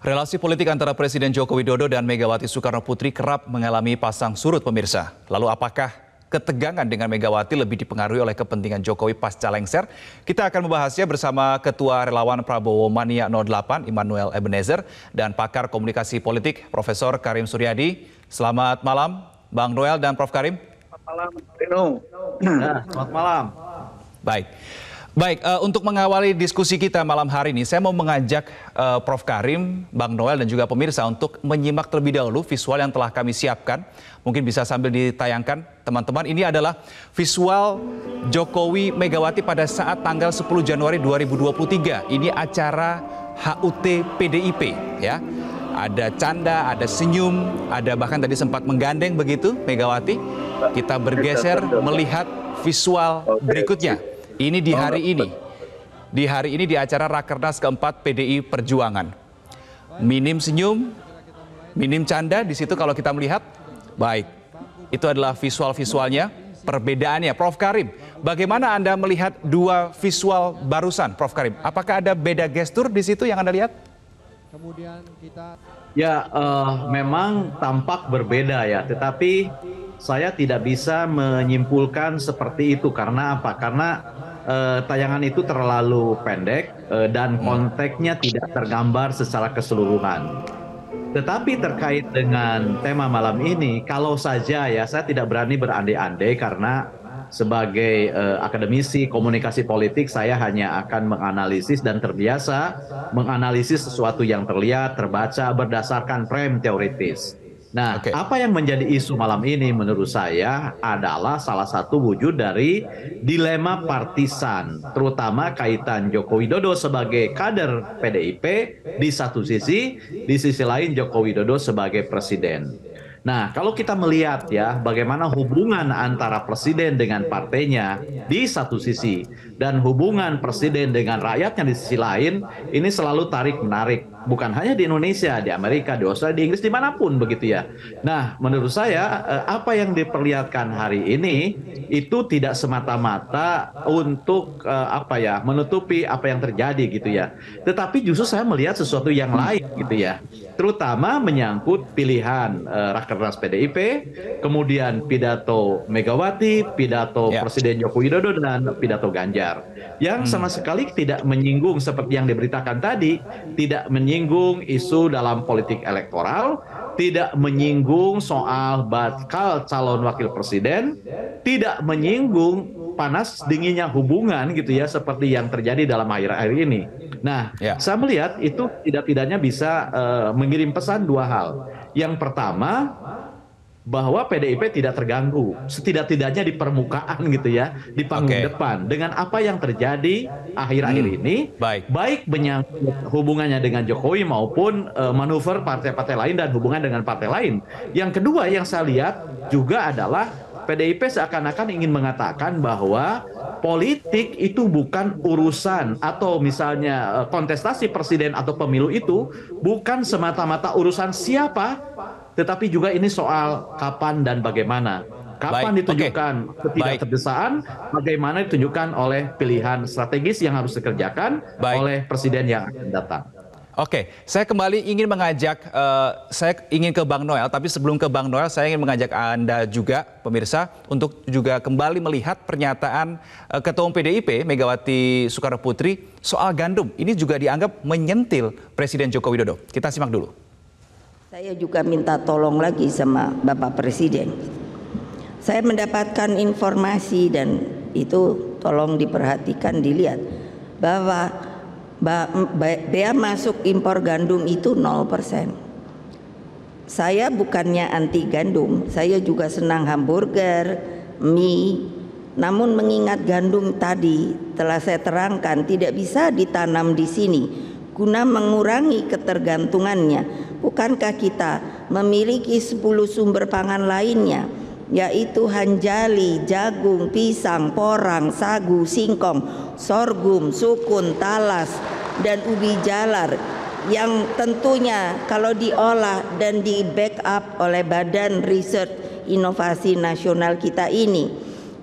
Relasi politik antara Presiden Joko Widodo dan Megawati Soekarno Putri kerap mengalami pasang surut pemirsa. Lalu apakah ketegangan dengan Megawati lebih dipengaruhi oleh kepentingan Jokowi pasca lengser? Kita akan membahasnya bersama Ketua Relawan Prabowo Mania 08 Immanuel Ebenezer dan pakar komunikasi politik Profesor Karim Suryadi. Selamat malam Bang Noel dan Prof Karim. Selamat malam nah, selamat malam. Baik. Baik, uh, untuk mengawali diskusi kita malam hari ini, saya mau mengajak uh, Prof. Karim, Bang Noel, dan juga pemirsa untuk menyimak terlebih dahulu visual yang telah kami siapkan. Mungkin bisa sambil ditayangkan, teman-teman. Ini adalah visual Jokowi Megawati pada saat tanggal 10 Januari 2023. Ini acara HUT PDIP, ya. Ada canda, ada senyum, ada bahkan tadi sempat menggandeng begitu Megawati. Kita bergeser melihat visual berikutnya. Ini di oh, hari ini. Di hari ini di acara Rakernas keempat PDI Perjuangan. Minim senyum, minim canda di situ kalau kita melihat. Baik, itu adalah visual-visualnya, perbedaannya. Prof. Karim, bagaimana Anda melihat dua visual barusan, Prof. Karim? Apakah ada beda gestur di situ yang Anda lihat? Kemudian kita... Ya, uh, memang tampak berbeda ya, tetapi saya tidak bisa menyimpulkan seperti itu karena apa? Karena uh, tayangan itu terlalu pendek uh, dan konteksnya tidak tergambar secara keseluruhan. Tetapi terkait dengan tema malam ini, kalau saja ya saya tidak berani berandai-andai karena sebagai uh, akademisi komunikasi politik saya hanya akan menganalisis dan terbiasa menganalisis sesuatu yang terlihat, terbaca berdasarkan frame teoritis. Nah, okay. apa yang menjadi isu malam ini menurut saya adalah salah satu wujud dari dilema partisan, terutama kaitan Joko Widodo sebagai kader PDIP di satu sisi, di sisi lain Joko Widodo sebagai presiden. Nah, kalau kita melihat ya bagaimana hubungan antara presiden dengan partainya di satu sisi dan hubungan presiden dengan rakyatnya di sisi lain, ini selalu tarik menarik bukan hanya di Indonesia, di Amerika, di Australia, di Inggris, dimanapun begitu ya. Nah, menurut saya eh, apa yang diperlihatkan hari ini itu tidak semata-mata untuk eh, apa ya menutupi apa yang terjadi gitu ya. Tetapi justru saya melihat sesuatu yang lain gitu ya, terutama menyangkut pilihan uh, rakernas PDIP, kemudian pidato Megawati, pidato ya. Presiden Joko Widodo dan pidato Ganjar yang sama hmm. sekali tidak menyinggung seperti yang diberitakan tadi, tidak menyinggung menyinggung isu dalam politik elektoral, tidak menyinggung soal bakal calon wakil presiden, tidak menyinggung panas dinginnya hubungan gitu ya seperti yang terjadi dalam akhir-akhir ini. Nah, ya. saya melihat itu tidak-tidaknya bisa uh, mengirim pesan dua hal. Yang pertama, bahwa PDIP tidak terganggu, setidak-tidaknya di permukaan gitu ya, di panggung okay. depan. Dengan apa yang terjadi akhir-akhir hmm. ini, baik, baik menyangkut hubungannya dengan Jokowi maupun uh, manuver partai-partai lain dan hubungan dengan partai lain. Yang kedua yang saya lihat juga adalah PDIP seakan-akan ingin mengatakan bahwa politik itu bukan urusan atau misalnya e, kontestasi presiden atau pemilu itu bukan semata-mata urusan siapa tetapi juga ini soal kapan dan bagaimana. Kapan Baik. ditunjukkan okay. ketidakterdesaan, bagaimana ditunjukkan oleh pilihan strategis yang harus dikerjakan Baik. oleh presiden yang akan datang. Oke, saya kembali ingin mengajak, uh, saya ingin ke Bang Noel, tapi sebelum ke Bang Noel, saya ingin mengajak Anda juga, pemirsa, untuk juga kembali melihat pernyataan uh, Ketua Umum PDIP, Megawati Soekarno Putri, soal gandum. Ini juga dianggap menyentil Presiden Joko Widodo. Kita simak dulu. Saya juga minta tolong lagi sama Bapak Presiden. Saya mendapatkan informasi dan itu tolong diperhatikan dilihat bahwa bea masuk impor gandum itu 0%. Saya bukannya anti gandum, saya juga senang hamburger, mie, namun mengingat gandum tadi telah saya terangkan tidak bisa ditanam di sini guna mengurangi ketergantungannya Bukankah kita memiliki 10 sumber pangan lainnya yaitu hanjali, jagung, pisang, porang, sagu, singkong, sorghum, sukun, talas dan ubi jalar yang tentunya kalau diolah dan di backup oleh Badan Riset Inovasi Nasional kita ini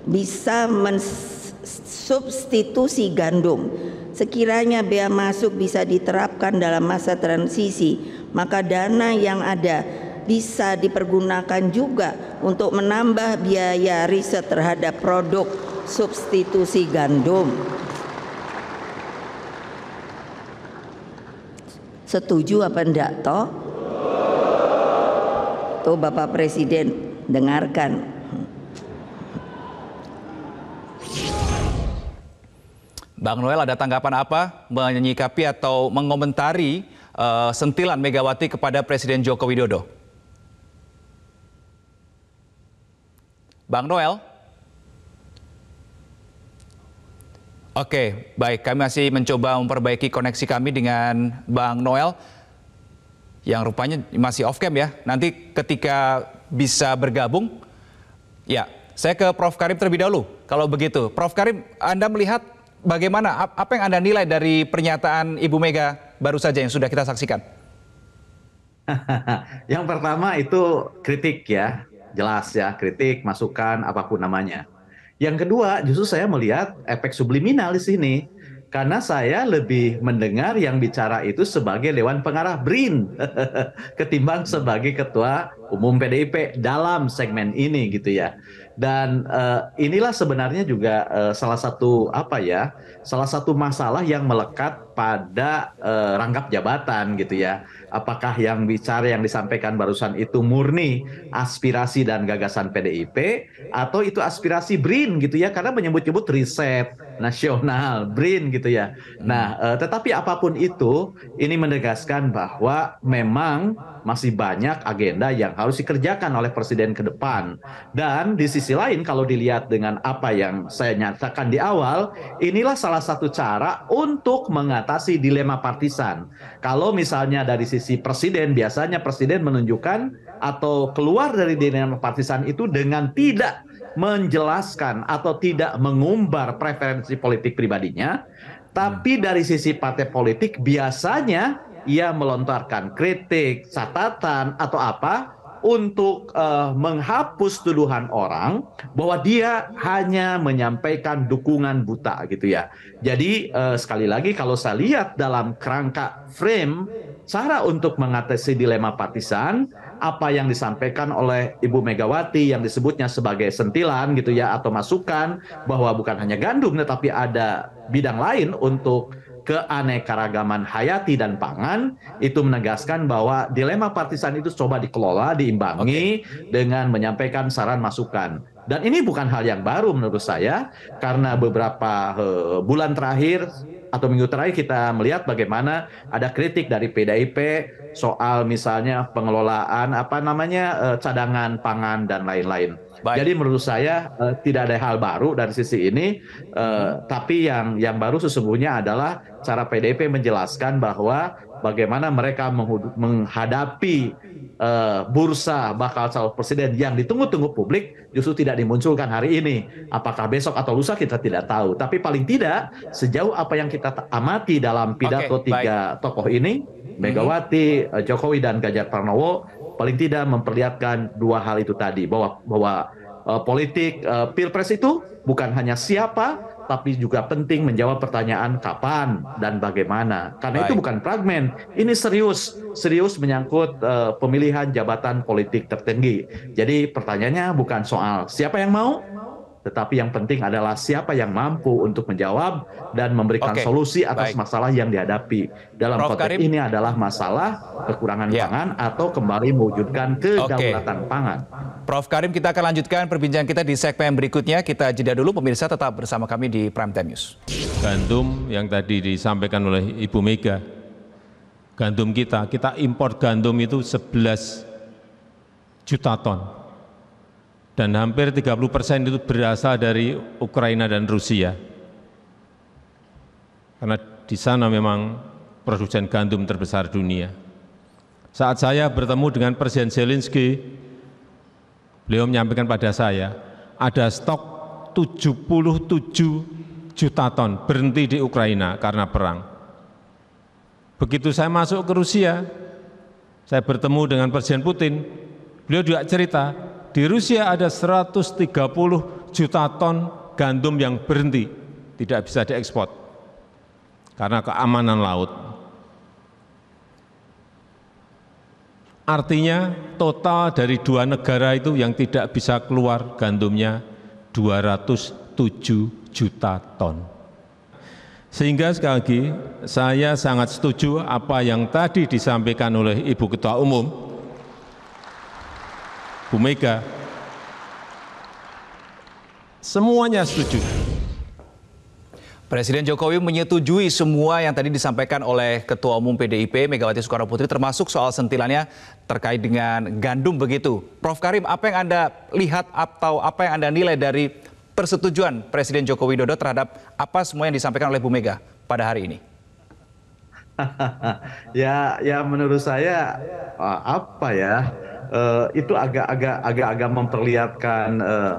bisa mensubstitusi gandum. Sekiranya bea masuk bisa diterapkan dalam masa transisi maka dana yang ada bisa dipergunakan juga untuk menambah biaya riset terhadap produk substitusi gandum. Setuju apa enggak toh? Tuh Bapak Presiden dengarkan Bang Noel ada tanggapan apa menyikapi atau mengomentari uh, sentilan Megawati kepada Presiden Joko Widodo? Bang Noel? Oke, baik. Kami masih mencoba memperbaiki koneksi kami dengan Bang Noel yang rupanya masih off cam ya. Nanti ketika bisa bergabung, ya saya ke Prof. Karim terlebih dahulu. Kalau begitu, Prof. Karim, Anda melihat bagaimana, apa yang Anda nilai dari pernyataan Ibu Mega baru saja yang sudah kita saksikan? yang pertama itu kritik ya, jelas ya, kritik, masukan, apapun namanya. Yang kedua, justru saya melihat efek subliminal di sini. Karena saya lebih mendengar yang bicara itu sebagai Dewan Pengarah BRIN ketimbang sebagai Ketua Umum PDIP dalam segmen ini gitu ya. Dan uh, inilah sebenarnya juga uh, salah satu apa ya, salah satu masalah yang melekat pada eh, rangkap jabatan gitu ya. Apakah yang bicara yang disampaikan barusan itu murni aspirasi dan gagasan PDIP atau itu aspirasi BRIN gitu ya karena menyebut-nyebut riset nasional BRIN gitu ya. Nah, hmm. eh, tetapi apapun itu ini menegaskan bahwa memang masih banyak agenda yang harus dikerjakan oleh presiden ke depan. Dan di sisi lain kalau dilihat dengan apa yang saya nyatakan di awal, inilah salah satu cara untuk mengatasi mengatasi dilema partisan. Kalau misalnya dari sisi presiden, biasanya presiden menunjukkan atau keluar dari dilema partisan itu dengan tidak menjelaskan atau tidak mengumbar preferensi politik pribadinya, tapi hmm. dari sisi partai politik biasanya ia melontarkan kritik, catatan atau apa untuk uh, menghapus tuduhan orang bahwa dia hanya menyampaikan dukungan buta gitu ya. Jadi uh, sekali lagi kalau saya lihat dalam kerangka frame cara untuk mengatasi dilema partisan apa yang disampaikan oleh Ibu Megawati yang disebutnya sebagai sentilan gitu ya atau masukan bahwa bukan hanya gandum tetapi ada bidang lain untuk keanekaragaman hayati dan pangan itu menegaskan bahwa dilema partisan itu coba dikelola, diimbangi okay. dengan menyampaikan saran masukan. Dan ini bukan hal yang baru menurut saya karena beberapa uh, bulan terakhir atau minggu terakhir kita melihat bagaimana ada kritik dari PDIP soal misalnya pengelolaan apa namanya eh, cadangan pangan dan lain-lain. Baik. Jadi menurut saya uh, tidak ada hal baru dari sisi ini, uh, tapi yang yang baru sesungguhnya adalah cara PDP menjelaskan bahwa bagaimana mereka menghadapi uh, bursa bakal calon presiden yang ditunggu-tunggu publik justru tidak dimunculkan hari ini. Apakah besok atau lusa kita tidak tahu. Tapi paling tidak sejauh apa yang kita amati dalam pidato okay, tiga baik. tokoh ini, hmm. Megawati, -hmm. Jokowi dan Ganjar Pranowo paling tidak memperlihatkan dua hal itu tadi bahwa bahwa uh, politik uh, pilpres itu bukan hanya siapa tapi juga penting menjawab pertanyaan kapan dan bagaimana. Karena itu bukan fragmen, ini serius, serius menyangkut uh, pemilihan jabatan politik tertinggi. Jadi pertanyaannya bukan soal siapa yang mau, tetapi yang penting adalah siapa yang mampu untuk menjawab dan memberikan okay. solusi atas Baik. masalah yang dihadapi. Dalam Prof. konteks Karim. ini adalah masalah kekurangan ya. pangan atau kembali mewujudkan kedaulatan okay. pangan. Prof. Karim, kita akan lanjutkan perbincangan kita di segmen berikutnya. Kita jeda dulu, pemirsa tetap bersama kami di Prime Time News. Gandum yang tadi disampaikan oleh Ibu Mega, gandum kita, kita impor gandum itu 11 juta ton dan hampir 30 persen itu berasal dari Ukraina dan Rusia. Karena di sana memang produsen gandum terbesar dunia. Saat saya bertemu dengan Presiden Zelensky, beliau menyampaikan pada saya, ada stok 77 juta ton berhenti di Ukraina karena perang. Begitu saya masuk ke Rusia, saya bertemu dengan Presiden Putin, beliau juga cerita, di Rusia ada 130 juta ton gandum yang berhenti, tidak bisa diekspor karena keamanan laut. Artinya total dari dua negara itu yang tidak bisa keluar gandumnya 207 juta ton. Sehingga sekali lagi saya sangat setuju apa yang tadi disampaikan oleh Ibu Ketua Umum Bu Mega, semuanya setuju. Presiden Jokowi menyetujui semua yang tadi disampaikan oleh Ketua Umum PDIP Megawati Soekarno Putri termasuk soal sentilannya terkait dengan gandum begitu. Prof Karim, apa yang Anda lihat atau apa yang Anda nilai dari persetujuan Presiden Jokowi Dodo terhadap apa semua yang disampaikan oleh Bu Mega pada hari ini? ya, ya menurut saya apa ya? Eh, itu agak-agak agak-agak memperlihatkan uh,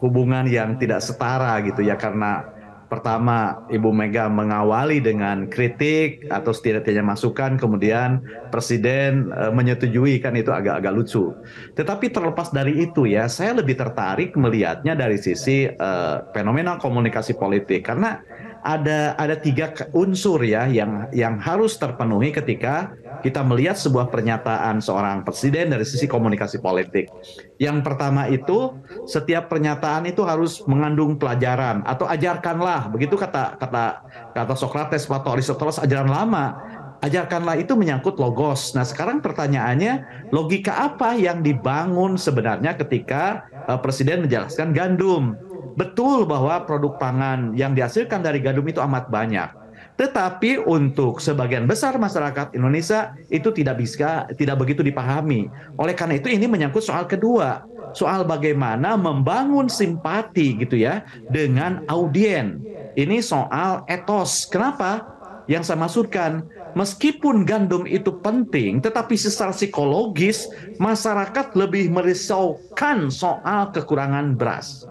hubungan yang tidak setara gitu ya karena pertama Ibu Mega mengawali dengan kritik atau setidaknya masukan kemudian presiden uh, menyetujui kan itu agak-agak lucu. Tetapi terlepas dari itu ya saya lebih tertarik melihatnya dari sisi uh, fenomena komunikasi politik karena ada ada tiga unsur ya yang yang harus terpenuhi ketika kita melihat sebuah pernyataan seorang presiden dari sisi komunikasi politik. Yang pertama itu setiap pernyataan itu harus mengandung pelajaran atau ajarkanlah, begitu kata kata kata Sokrates, atau Aristoteles ajaran lama. Ajarkanlah itu menyangkut logos. Nah, sekarang pertanyaannya, logika apa yang dibangun sebenarnya ketika uh, presiden menjelaskan gandum? betul bahwa produk pangan yang dihasilkan dari gandum itu amat banyak. Tetapi untuk sebagian besar masyarakat Indonesia itu tidak bisa tidak begitu dipahami. Oleh karena itu ini menyangkut soal kedua, soal bagaimana membangun simpati gitu ya dengan audien. Ini soal etos. Kenapa? Yang saya maksudkan, meskipun gandum itu penting, tetapi secara psikologis masyarakat lebih merisaukan soal kekurangan beras.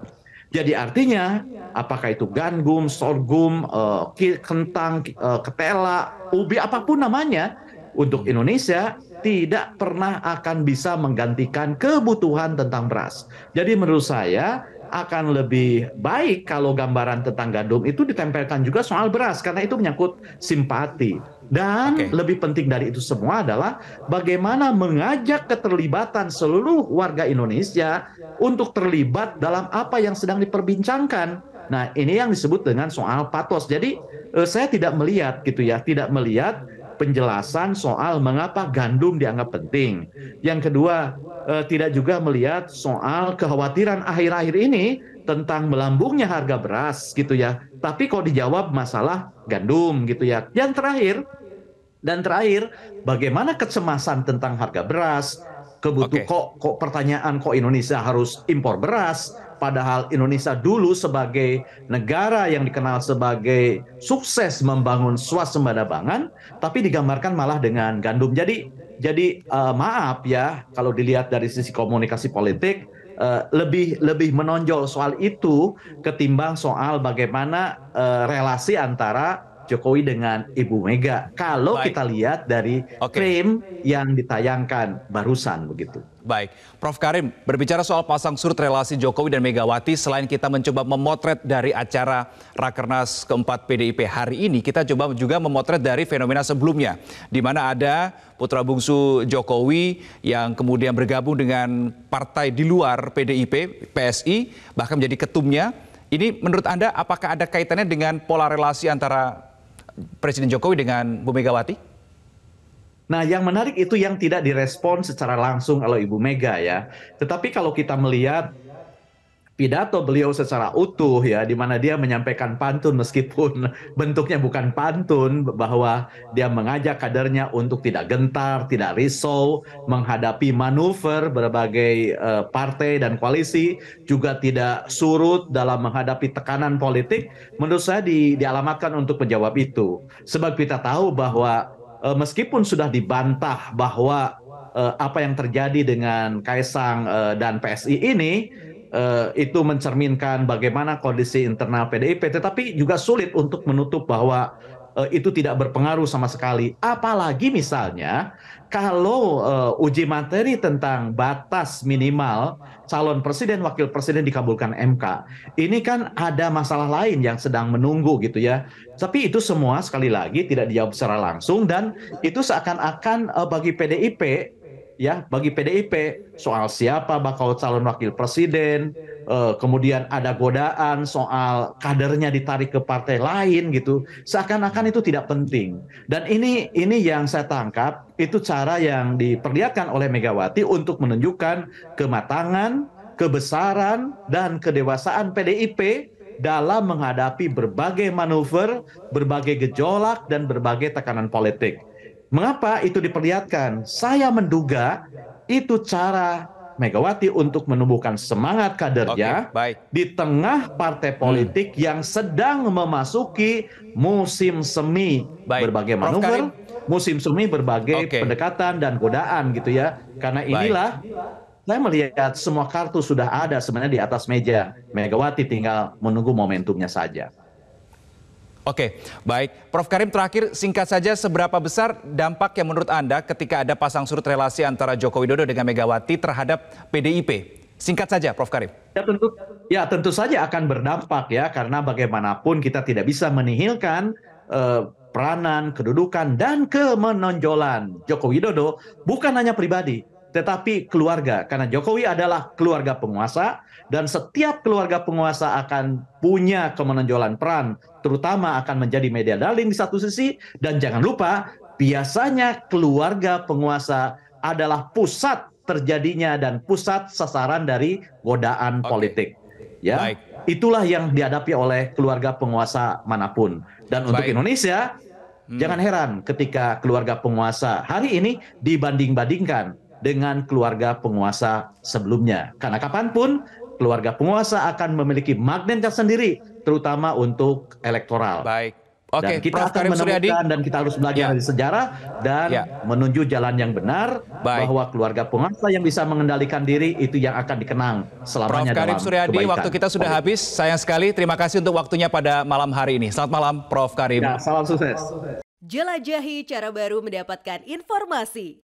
Jadi artinya iya. apakah itu gandum, sorghum, eh, kentang, eh, ketela, ubi apapun namanya iya. untuk Indonesia tidak pernah akan bisa menggantikan kebutuhan tentang beras. Jadi menurut saya akan lebih baik kalau gambaran tentang gandum itu ditempelkan juga soal beras karena itu menyangkut simpati. Dan okay. lebih penting dari itu semua adalah bagaimana mengajak keterlibatan seluruh warga Indonesia untuk terlibat dalam apa yang sedang diperbincangkan. Nah, ini yang disebut dengan soal patos. Jadi eh, saya tidak melihat gitu ya, tidak melihat penjelasan soal mengapa gandum dianggap penting. Yang kedua, eh, tidak juga melihat soal kekhawatiran akhir-akhir ini tentang melambungnya harga beras gitu ya. Tapi kok dijawab masalah gandum gitu ya. Yang terakhir dan terakhir bagaimana kecemasan tentang harga beras, kebutuh okay. kok kok pertanyaan kok Indonesia harus impor beras padahal Indonesia dulu sebagai negara yang dikenal sebagai sukses membangun swasembada pangan tapi digambarkan malah dengan gandum. Jadi jadi uh, maaf ya kalau dilihat dari sisi komunikasi politik uh, lebih lebih menonjol soal itu ketimbang soal bagaimana uh, relasi antara Jokowi dengan Ibu Mega. Kalau Baik. kita lihat dari okay. frame yang ditayangkan barusan begitu. Baik, Prof. Karim, berbicara soal pasang surut relasi Jokowi dan Megawati, selain kita mencoba memotret dari acara Rakernas keempat PDIP hari ini, kita coba juga memotret dari fenomena sebelumnya, di mana ada putra bungsu Jokowi yang kemudian bergabung dengan partai di luar PDIP, PSI, bahkan menjadi ketumnya. Ini menurut Anda apakah ada kaitannya dengan pola relasi antara Presiden Jokowi dengan Bu Megawati? Nah, yang menarik itu yang tidak direspon secara langsung oleh Ibu Mega ya. Tetapi kalau kita melihat pidato beliau secara utuh ya di mana dia menyampaikan pantun meskipun bentuknya bukan pantun bahwa dia mengajak kadernya untuk tidak gentar, tidak risau menghadapi manuver berbagai uh, partai dan koalisi juga tidak surut dalam menghadapi tekanan politik menurut saya di, dialamatkan untuk menjawab itu sebab kita tahu bahwa uh, meskipun sudah dibantah bahwa eh, apa yang terjadi dengan Kaisang dan PSI ini Eh, itu mencerminkan bagaimana kondisi internal PDIP, tetapi juga sulit untuk menutup bahwa eh, itu tidak berpengaruh sama sekali. Apalagi misalnya kalau uh, uji materi tentang batas minimal calon presiden wakil presiden dikabulkan MK, ini kan ada masalah lain yang sedang menunggu gitu ya. Tapi itu semua sekali lagi tidak dijawab secara langsung dan itu seakan-akan uh, bagi PDIP ya bagi PDIP soal siapa bakal calon wakil presiden, uh, kemudian ada godaan soal kadernya ditarik ke partai lain gitu, seakan-akan itu tidak penting. Dan ini ini yang saya tangkap itu cara yang diperlihatkan oleh Megawati untuk menunjukkan kematangan, kebesaran dan kedewasaan PDIP dalam menghadapi berbagai manuver, berbagai gejolak dan berbagai tekanan politik. Mengapa itu diperlihatkan? Saya menduga itu cara Megawati untuk menumbuhkan semangat kadernya okay, di tengah partai hmm. politik hmm. yang sedang memasuki musim semi baik. berbagai manuver, musim semi berbagai okay. pendekatan dan godaan gitu ya. Karena inilah baik. saya melihat semua kartu sudah ada sebenarnya di atas meja. Megawati tinggal menunggu momentumnya saja. Oke, baik. Prof. Karim terakhir singkat saja seberapa besar dampak yang menurut Anda ketika ada pasang surut relasi antara Joko Widodo dengan Megawati terhadap PDIP? Singkat saja, Prof. Karim. Ya tentu, ya tentu saja akan berdampak ya, karena bagaimanapun kita tidak bisa menihilkan eh, peranan, kedudukan, dan kemenonjolan Joko Widodo bukan hanya pribadi, tetapi keluarga. Karena Jokowi adalah keluarga penguasa dan setiap keluarga penguasa akan punya kemenonjolan peran, terutama akan menjadi media darling di satu sisi dan jangan lupa biasanya keluarga penguasa adalah pusat terjadinya dan pusat sasaran dari godaan okay. politik. Ya. Baik. Itulah yang dihadapi oleh keluarga penguasa manapun. Dan untuk Indonesia, hmm. jangan heran ketika keluarga penguasa hari ini dibanding-bandingkan dengan keluarga penguasa sebelumnya. Karena kapanpun keluarga penguasa akan memiliki magnet tersendiri, terutama untuk elektoral. Baik. Oke, kita Prof. akan Karim menemukan Suryadi. dan kita harus belajar ya. dari sejarah dan ya. menuju jalan yang benar Baik. bahwa keluarga penguasa yang bisa mengendalikan diri itu yang akan dikenang selamanya Prof. Karim dalam Suryadi, kebaikan. waktu kita sudah habis. Sayang sekali. Terima kasih untuk waktunya pada malam hari ini. Selamat malam, Prof. Karim. Ya, salam sukses. Jelajahi cara baru mendapatkan informasi.